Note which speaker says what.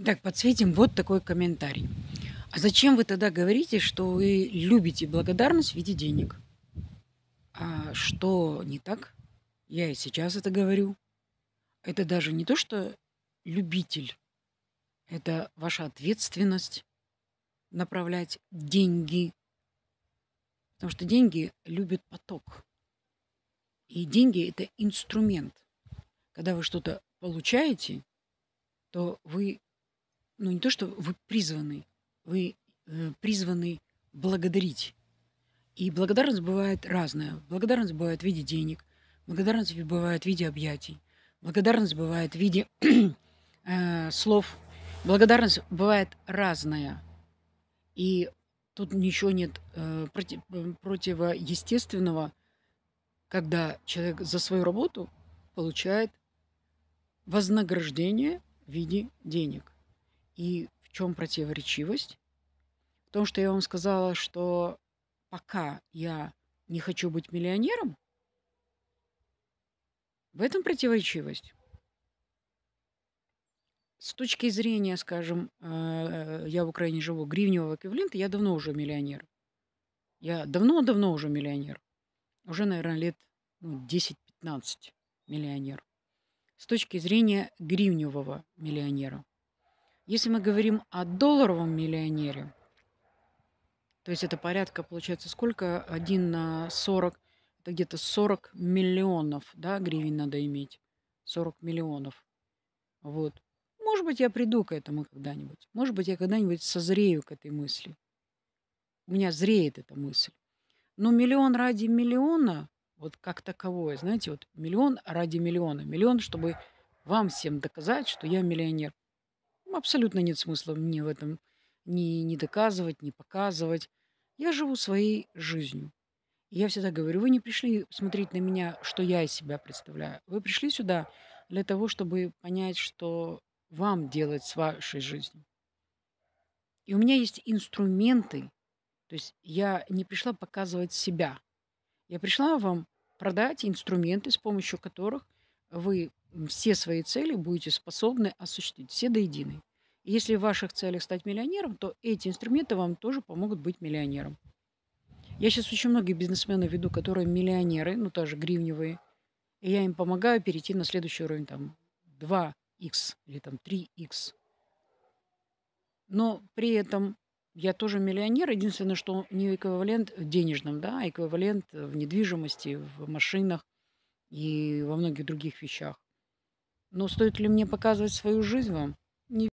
Speaker 1: Итак, подсветим вот такой комментарий. А зачем вы тогда говорите, что вы любите благодарность в виде денег? А что не так? Я и сейчас это говорю. Это даже не то, что любитель. Это ваша ответственность направлять деньги. Потому что деньги любят поток. И деньги – это инструмент. Когда вы что-то получаете, то вы ну не то, что вы призваны, вы э, призваны благодарить. И благодарность бывает разная. Благодарность бывает в виде денег, благодарность бывает в виде объятий, благодарность бывает в виде э, слов, благодарность бывает разная. И тут ничего нет э, против, э, противоестественного, когда человек за свою работу получает вознаграждение в виде денег. И в чем противоречивость? В том, что я вам сказала, что пока я не хочу быть миллионером, в этом противоречивость. С точки зрения, скажем, э, я в Украине живу, гривневого эквивалента, я давно уже миллионер. Я давно-давно уже миллионер. Уже, наверное, лет ну, 10-15 миллионер. С точки зрения гривневого миллионера – если мы говорим о долларовом миллионере, то есть это порядка, получается, сколько? 1 на 40, это где-то 40 миллионов, да, гривен надо иметь. 40 миллионов. Вот. Может быть, я приду к этому когда-нибудь. Может быть, я когда-нибудь созрею к этой мысли. У меня зреет эта мысль. Но миллион ради миллиона, вот как таковое, знаете, вот миллион ради миллиона. Миллион, чтобы вам всем доказать, что я миллионер абсолютно нет смысла мне в этом ни, ни доказывать, ни показывать. Я живу своей жизнью. я всегда говорю, вы не пришли смотреть на меня, что я из себя представляю. Вы пришли сюда для того, чтобы понять, что вам делать с вашей жизнью. И у меня есть инструменты. То есть я не пришла показывать себя. Я пришла вам продать инструменты, с помощью которых вы все свои цели будете способны осуществить, все до единой. Если в ваших целях стать миллионером, то эти инструменты вам тоже помогут быть миллионером. Я сейчас очень многие бизнесмены веду, которые миллионеры, ну, тоже гривневые, и я им помогаю перейти на следующий уровень, там, 2x или там 3x. Но при этом я тоже миллионер. Единственное, что не эквивалент в денежном, да, а эквивалент в недвижимости, в машинах и во многих других вещах. Но стоит ли мне показывать свою жизнь вам?